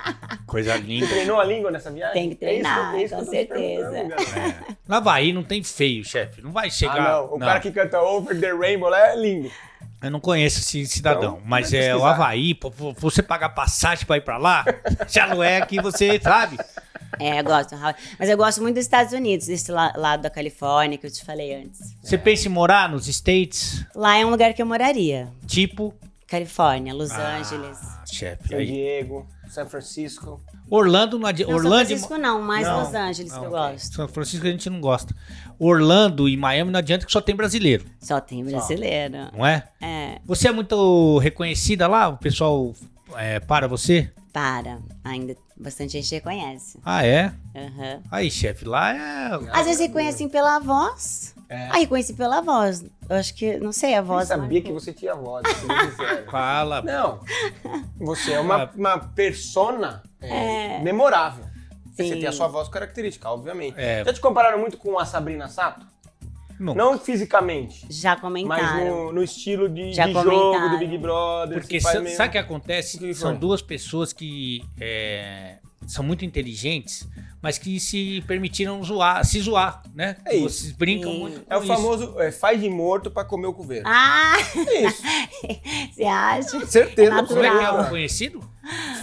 Coisa linda. Você treinou a língua nessa viagem? Tem que treinar, é isso, é com certeza. É. Na não tem feio, chefe. Não vai chegar. Ah, não. O não. cara que canta Over the Rainbow é lindo. Eu não conheço esse cidadão, então, mas é pesquisar. o Havaí, você pagar passagem para ir para lá, já não é que você sabe. É, eu gosto. Mas eu gosto muito dos Estados Unidos, desse la lado da Califórnia que eu te falei antes. Você é. pensa em morar nos States? Lá é um lugar que eu moraria. Tipo? Califórnia, Los ah, Angeles. Chefe. Diego, São Francisco. Orlando não adianta. Orlando... Francisco não, mais não, Los Angeles não, que eu okay. gosto. São Francisco a gente não gosta. Orlando e Miami não adianta que só tem brasileiro. Só tem brasileiro. Só. Não é? É. Você é muito reconhecida lá? O pessoal é, para você? Para. Ainda Bastante gente reconhece. Ah, é? Uhum. Aí, chefe, lá é. Às vezes reconhecem pela voz. É. Aí conheci pela voz. Eu acho que, não sei, a voz. Eu sabia que você tinha voz. Fala. Não. Você é uma, uma persona é, é. memorável. Sim. Você tem a sua voz característica, obviamente. É. Já te compararam muito com a Sabrina Sato? Não fisicamente. Já comentaram. Mas no, no estilo de, Já de jogo do Big Brother. Assim, Porque sabe o que acontece? São duas pessoas que é, são muito inteligentes, mas que se permitiram zoar, se zoar, né? É isso. Vocês brincam Sim. muito. é o famoso é, faz de morto para comer o coveiro. Ah! É isso. Você acha? Certeza. É Como é que é conhecido?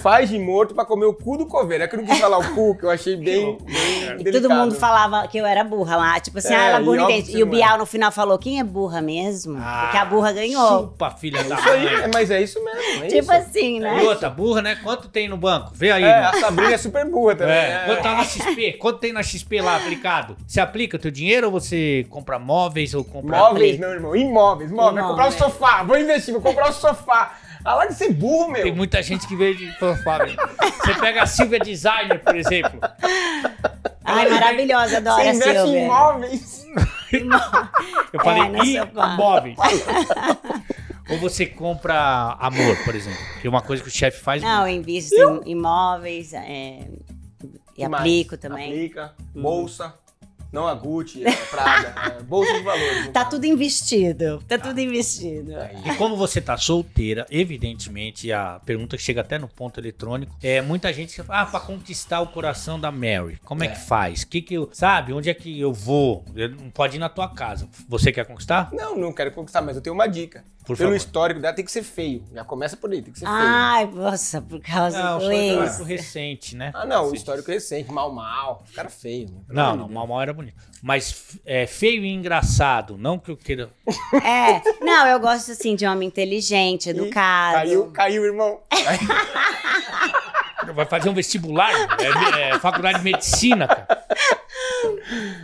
Faz de morto pra comer o cu do coveiro. É que eu não quis falar o cu, que eu achei bem. bem e todo mundo falava que eu era burra lá. Tipo assim, é, ah, ela é burra entende. E o Bial é. no final falou: quem é burra mesmo? Ah, Porque a burra ganhou. Chupa, filha da aí, É, mas é isso mesmo. É tipo isso. assim, é né? E outra, burra, né? Quanto tem no banco? Vê aí. É, né? a Sabrina é super burra também. É. Quanto tá na XP? Quanto tem na XP lá aplicado? Você aplica o teu dinheiro ou você compra móveis ou compra. Móveis, não, irmão. Imóveis, móveis. Imóvel. Vou comprar um sofá, vou investir, vou comprar um sofá. Ah, lá de ser burro, meu. Tem muita gente que vê você pega a Silvia Designer, por exemplo. Ai, maravilhosa, adoro a Silvia. Em imóveis. Eu falei, é, e móveis. Ou você compra amor, por exemplo, que é uma coisa que o chefe faz. Não, em eu invisto em imóveis é, e aplico mais? também. Aplica, bolsa. Não a Gucci, a Prada, a é, Bolsa de Valores. Tá tudo investido, tá, tá, tudo investido. É, e como você tá solteira, evidentemente, a pergunta que chega até no ponto eletrônico, é muita gente que fala, ah, pra conquistar o coração da Mary, como é, é que faz? Que que eu, sabe, onde é que eu vou? Eu não pode ir na tua casa. Você quer conquistar? Não, não quero conquistar, mas eu tenho uma dica. Por pelo favor. histórico dela, tem que ser feio. Já começa por aí, tem que ser Ai, feio. Ai, nossa, por causa não, do o histórico é recente, né? Ah, não, o histórico é recente, mal, mal. Cara feio. Né? Não, não, mal, mal era bonito. Mas é, feio e engraçado, não que eu queira... É, não, eu gosto, assim, de homem inteligente, educado. E caiu, caiu, irmão. Vai fazer um vestibular, é, é, faculdade de medicina, cara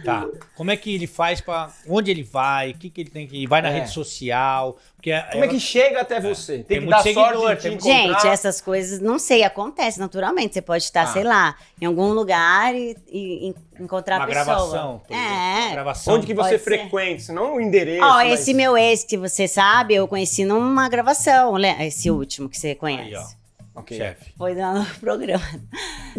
tá. Como é que ele faz para Onde ele vai? O que, que ele tem que. Ir? Vai na é. rede social? Porque é, Como é, é que chega até é, você? É. Tem, tem que dar seguidor, sorte tem que Gente, essas coisas, não sei, acontece naturalmente. Você pode estar, ah. sei lá, em algum lugar e, e, encontrar Uma a pessoa. gravação. É. Gravação. Onde que você frequenta? Ser. Não o endereço. Ó, oh, mas... esse meu ex que você sabe, eu conheci numa gravação, esse último que você conhece. Aí, ó. Okay. Chefe. Foi no programa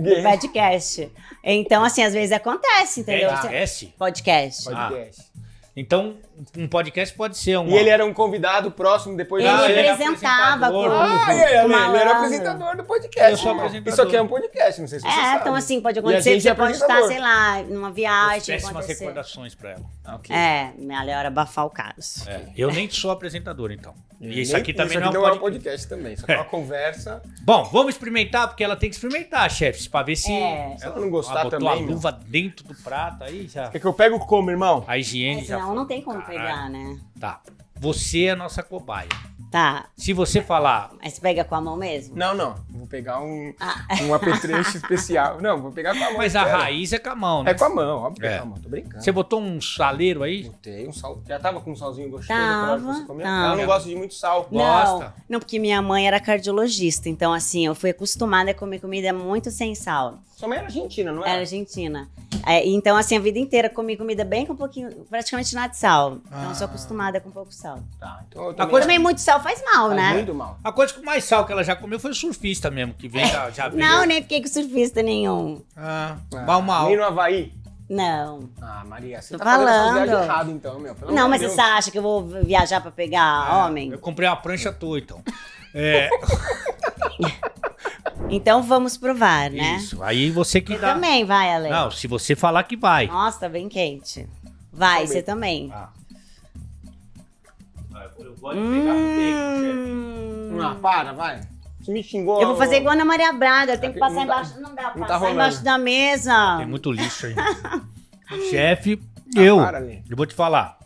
do podcast. Então, assim, às vezes acontece, entendeu? Podcast? Podcast. Podcast. Ah. Então, um podcast pode ser um. E ele era um convidado próximo depois ele, da... Ah, ele apresentava. ah, ele, era apresentador do podcast. Eu sou apresentador. Isso aqui é um podcast, não sei se é, você sabe. É, então assim, pode acontecer, é você pode estar, sei lá, numa viagem. Péssimas recordações pra ela. Ah, okay. É, melhor abafar o caso. É. Eu nem sou apresentador, então. E isso aqui também isso é aqui não, é um podcast. também, só é uma é. conversa. Bom, vamos experimentar, porque ela tem que experimentar, chefes, pra ver se... É. Ela não gostar ela botou também. a luva dentro do prato aí já... Quer que eu pego como, irmão? A higiene é, já... Não, não tem como pegar, né? Tá. Você é a nossa cobaia. Tá. Se você falar. Mas você pega com a mão mesmo? Não, não. Vou pegar um, ah. um apetrecho especial. Não, vou pegar com a mão. Mas a raiz é com a mão, né? É com a mão, óbvio é. é com a mão. Tô brincando. Você botou um saleiro aí? Botei um sal. Já tava com um salzinho gostoso tava, você Ela não gosta de muito sal. Não, Gosta. Não, porque minha mãe era cardiologista. Então, assim, eu fui acostumada a comer comida muito sem sal. Sua mãe era argentina, não é Era argentina. É, então, assim, a vida inteira comi comida bem com um pouquinho, praticamente nada de sal. Então, eu sou ah. acostumada com pouco sal. Tá, então eu também... Também muito sal sal faz mal, faz né? Muito mal. A coisa com mais sal que ela já comeu foi o surfista mesmo, que vem já, é. já veio. Não, nem fiquei com surfista nenhum. Ah, ah mal, mal. Nem no Havaí? Não. Ah, Maria, você Tô tá falando errado então, meu. Pelo não, mas Deus. você acha que eu vou viajar pra pegar é, homem? Eu comprei uma prancha tua, então. É... Então vamos provar, né? Isso. Aí você que eu dá. também vai, Ale. Não, se você falar que vai. Nossa, tá bem quente. Vai, também. você também. Ah pode pegar hum... no peito, chefe. para, vai. Você me xingou. Eu vou fazer igual na Maria Braga, tem que tá passar não tá- embaixo. Tá, não dá pra não tá passar tá embaixo da mesa. Tem muito lixo aí. chefe, ah, eu. Para, eu vou te falar.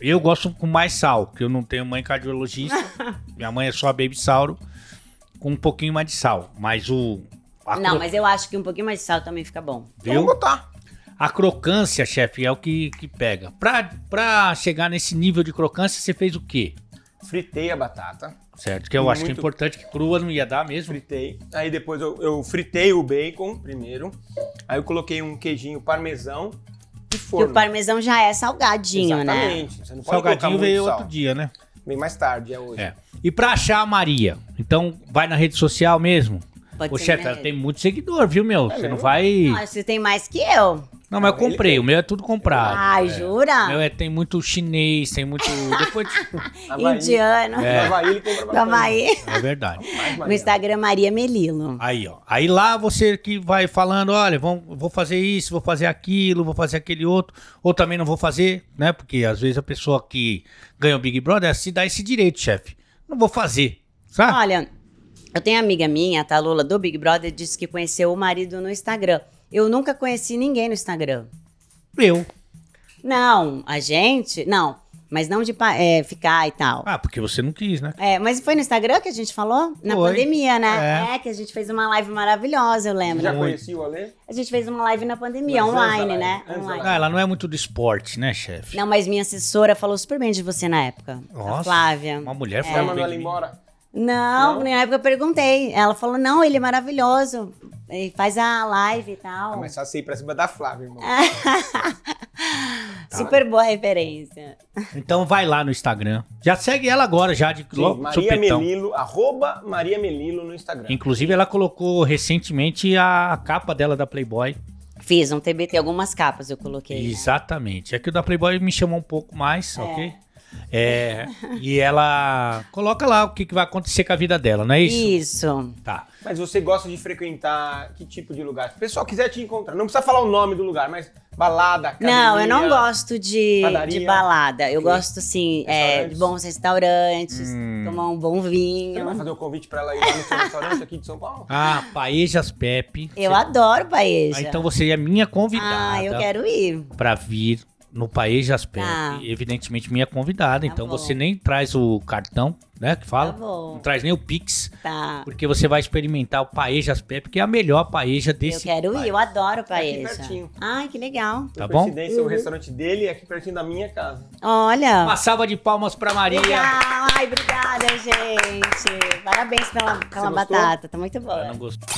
Eu gosto com mais sal, porque eu não tenho mãe cardiologista. minha mãe é só baby sauro, com um pouquinho mais de sal. Mas o. não, cro... mas eu acho que um pouquinho mais de sal também fica bom. Viu? Vamos botar. A crocância, chefe, é o que, que pega. Pra, pra chegar nesse nível de crocância, você fez o quê? fritei a batata. Certo, que eu muito... acho que é importante, que crua não ia dar mesmo. Fritei. Aí depois eu, eu fritei o bacon primeiro. Aí eu coloquei um queijinho parmesão e forno. E o parmesão já é salgadinho, Exatamente. né? Exatamente. Você não pode salgadinho veio sal. outro dia, né? Vem mais tarde, é hoje. É. E pra achar a Maria, então vai na rede social mesmo? Pode chefe ela tem muito seguidor, viu, meu? É você mesmo? não vai. Não, você tem mais que eu. Não, mas eu comprei. O meu é tudo comprado. Ai, é. jura? O meu é, tem muito chinês, tem muito. Depois. Indiano. É. Havaí ele É verdade. No Instagram Maria Melilo. Aí, ó. Aí lá você que vai falando: olha, vão, vou fazer isso, vou fazer aquilo, vou fazer aquele outro, ou também não vou fazer, né? Porque às vezes a pessoa que ganha o Big Brother é se dá esse direito, chefe. Não vou fazer. Sabe? Olha. Eu tenho uma amiga minha, a Talula do Big Brother, disse que conheceu o marido no Instagram. Eu nunca conheci ninguém no Instagram. Eu. Não, a gente. Não, mas não de é, ficar e tal. Ah, porque você não quis, né? É, mas foi no Instagram que a gente falou? Na foi. pandemia, né? É. é. que a gente fez uma live maravilhosa, eu lembro. Já conhecia o Alê? A gente fez uma live na pandemia, mas online, né? Online. Ah, ela não é muito do esporte, né, chefe? Não, mas minha assessora falou super bem de você na época. Nossa, a Flávia. Uma mulher é. falou. Ela mandou ela embora. Não, não, na época eu perguntei. Ela falou: não, ele é maravilhoso. Ele faz a live e tal. Começou a sair pra cima da Flávia, irmão. tá. Super boa referência. Então vai lá no Instagram. Já segue ela agora, já de Sim, Maria supetão. Melilo, arroba Maria Melilo no Instagram. Inclusive, ela colocou recentemente a capa dela da Playboy. Fiz um TBT, algumas capas eu coloquei. Exatamente. Né? É que o da Playboy me chamou um pouco mais, é. ok? É, e ela coloca lá o que, que vai acontecer com a vida dela, não é isso? Isso. Tá. Mas você gosta de frequentar que tipo de lugar? Se o pessoal quiser te encontrar, não precisa falar o nome do lugar, mas balada, academia, Não, eu não gosto de, de balada. Eu que? gosto, assim, é, de bons restaurantes, hum. tomar um bom vinho. Você vai fazer o um convite pra ela ir no seu restaurante aqui de São Paulo? Ah, Paejas Pepe. Eu você... adoro Paeja. Ah, então você é minha convidada. Ah, eu quero ir. Pra vir no país, Jasper. Tá. Evidentemente, minha convidada. Tá então bom. você nem traz o cartão, né? Que fala. Tá não traz nem o Pix. Tá. Porque você vai experimentar o país Jasper, porque é a melhor paeja desse. Eu quero país. ir, eu adoro paeja. Tá aqui pertinho. Ai, que legal. Tá bom? coincidência, uhum. o restaurante dele é aqui pertinho da minha casa. Olha. Uma salva de palmas para Maria. Legal. Ai, obrigada, gente. Parabéns pela, pela batata. Tá muito bom. não gostou.